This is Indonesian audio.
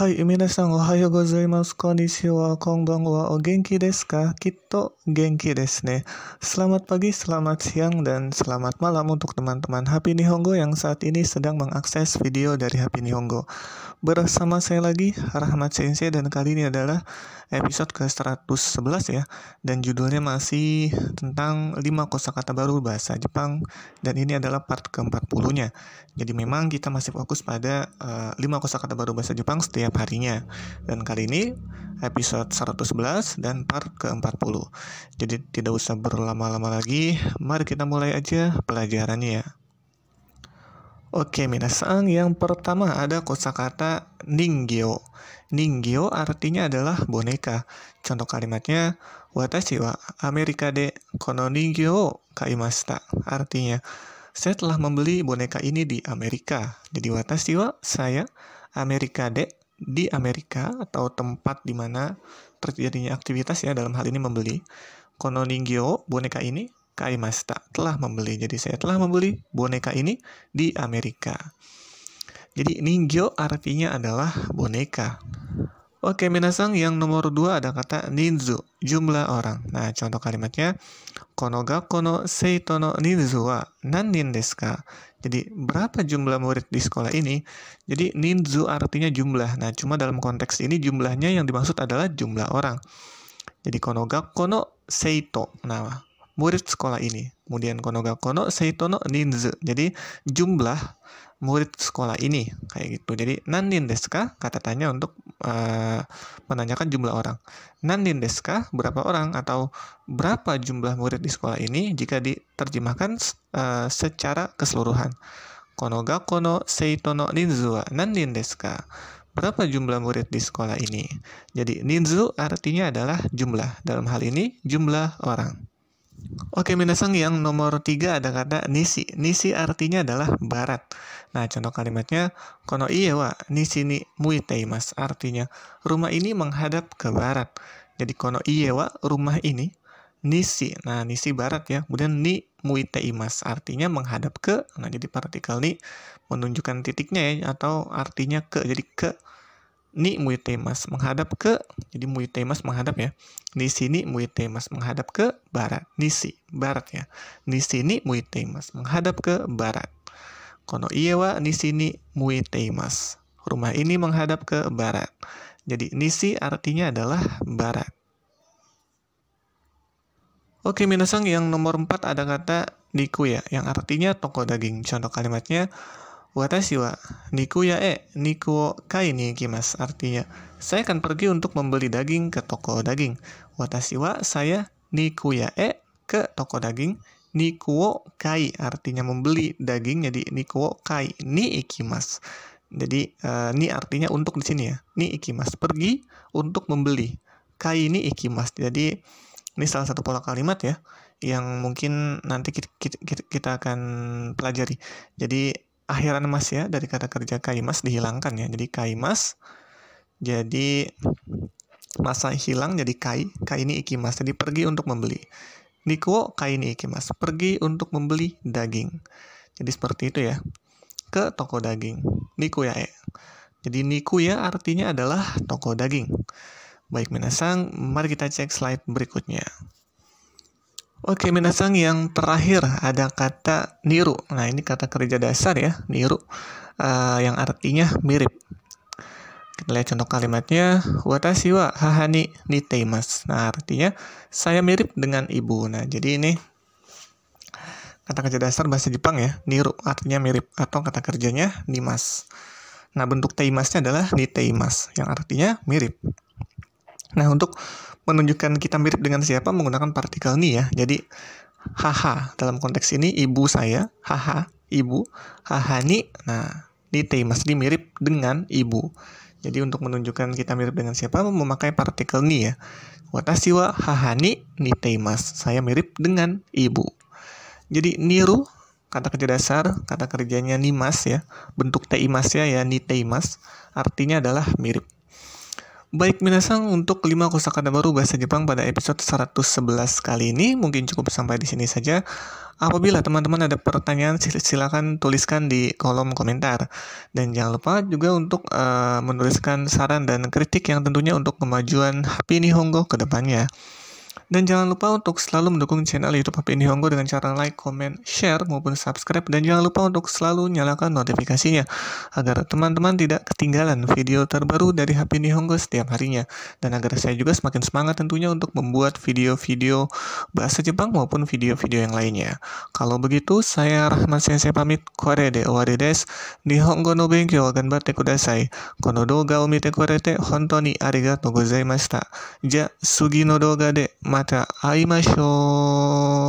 Hai, desne. Selamat pagi, selamat siang, dan selamat malam untuk teman-teman Happy Nihongo yang saat ini sedang mengakses video dari Happy Nihongo. Bersama saya lagi, Rahmat Sensei, dan kali ini adalah episode ke-111 ya. Dan judulnya masih tentang 5 kosakata baru bahasa Jepang, dan ini adalah part ke-40-nya. Jadi memang kita masih fokus pada uh, eh, 5 kosakata baru bahasa Jepang setiap setiap harinya. Dan kali ini episode 111 dan part ke-40. Jadi tidak usah berlama-lama lagi, mari kita mulai aja pelajarannya ya. Oke, minasang yang pertama ada kosakata ningyo ningyo artinya adalah boneka. Contoh kalimatnya, Watashi wa Amerika de kono ningyo kaimasta. Artinya, saya telah membeli boneka ini di Amerika. Jadi watashi wa saya Amerika de di Amerika atau tempat di mana terjadinya aktivitas ya dalam hal ini membeli Kononingyo boneka ini kaimasta telah membeli jadi saya telah membeli boneka ini di Amerika jadi ningyo artinya adalah boneka Oke, minasang yang nomor dua ada kata ninzu, jumlah orang. Nah, contoh kalimatnya, konoga kono seito ninzu wa nannin desu jadi berapa jumlah murid di sekolah ini? Jadi ninzu artinya jumlah. Nah, cuma dalam konteks ini jumlahnya yang dimaksud adalah jumlah orang. Jadi konoga kono seito. Nah, murid sekolah ini. Kemudian konoga kono seito no ninzu. Jadi jumlah murid sekolah ini kayak gitu. Jadi nanin desu kah? Kata tanya untuk Eh, menanyakan jumlah orang. Nandin deska berapa orang atau berapa jumlah murid di sekolah ini jika diterjemahkan uh, secara keseluruhan. Konoga kono seitono ninzu wa nandin deska. Berapa jumlah murid di sekolah ini? Jadi ninzu artinya adalah jumlah. Dalam hal ini jumlah orang. Oke, minasang yang nomor tiga ada kata nisi. Nisi artinya adalah barat. Nah, contoh kalimatnya, kono iye wa nisi ni muiteimas. Artinya, rumah ini menghadap ke barat. Jadi, kono iye wa rumah ini nisi. Nah, nisi barat ya. Kemudian ni muiteimas. Artinya menghadap ke. Nah, jadi partikel ni menunjukkan titiknya ya, atau artinya ke. Jadi, ke ni muitemas menghadap ke jadi muitemas menghadap ya di sini muitemas menghadap ke barat nisi barat ya di sini muitemas menghadap ke barat kono iewa iya di sini muitemas rumah ini menghadap ke barat jadi nisi artinya adalah barat Oke minasang yang nomor 4 ada kata diku ya yang artinya toko daging contoh kalimatnya Watashi wa nikuya e niku ya, eh? kai ni ikimas. Artinya, saya akan pergi untuk membeli daging ke toko daging. Watashi wa saya nikuya e eh? ke toko daging. Niku kai artinya membeli daging. Jadi niku kai ni ikimas. Jadi uh, ni artinya untuk di sini ya. Ni ikimas pergi untuk membeli. Kai ni ikimas. Jadi ini salah satu pola kalimat ya yang mungkin nanti kita akan pelajari. Jadi akhiran mas ya dari kata kerja kaimas dihilangkan ya. Jadi kaimas jadi masa hilang jadi kai, kai ini ikimas. Jadi pergi untuk membeli. Nikuo kai ini ikimas, pergi untuk membeli daging. Jadi seperti itu ya. Ke toko daging. Niku ya. Eh. Jadi niku ya artinya adalah toko daging. Baik minasang, mari kita cek slide berikutnya. Oke, minasang yang terakhir ada kata niru. Nah, ini kata kerja dasar ya, niru, uh, yang artinya mirip. Kita lihat contoh kalimatnya, watashi wa hahani niteimas. Nah, artinya saya mirip dengan ibu. Nah, jadi ini kata kerja dasar bahasa Jepang ya, niru, artinya mirip, atau kata kerjanya nimas. Nah, bentuk teimasnya adalah niteimas yang artinya mirip. Nah, untuk menunjukkan kita mirip dengan siapa menggunakan partikel ni ya. Jadi haha dalam konteks ini ibu saya, haha ibu, haha ni. Nah, ni te masih mirip dengan ibu. Jadi untuk menunjukkan kita mirip dengan siapa memakai partikel ni ya. Watashi wa haha ni ni Saya mirip dengan ibu. Jadi niru kata kerja dasar, kata kerjanya mas ya. Bentuk mas ya ya ni mas Artinya adalah mirip. Baik Minasang untuk 5 kosakata baru bahasa Jepang pada episode 111 kali ini mungkin cukup sampai di sini saja. Apabila teman-teman ada pertanyaan silakan tuliskan di kolom komentar. Dan jangan lupa juga untuk uh, menuliskan saran dan kritik yang tentunya untuk kemajuan Happy Nihongo ke depannya. Dan jangan lupa untuk selalu mendukung channel YouTube HPI Honggo dengan cara like, comment, share, maupun subscribe. Dan jangan lupa untuk selalu nyalakan notifikasinya agar teman-teman tidak ketinggalan video terbaru dari HPI Honggo setiap harinya. Dan agar saya juga semakin semangat tentunya untuk membuat video-video bahasa Jepang maupun video-video yang lainnya. Kalau begitu, saya Rahman Sensei pamit. Kore de oware Di Nihongo no benkyou ganbatte kudasai. Kono doga o mite korete hontou ni arigatou gozaimashita. Ja, sugi no doga de... また会いましょう。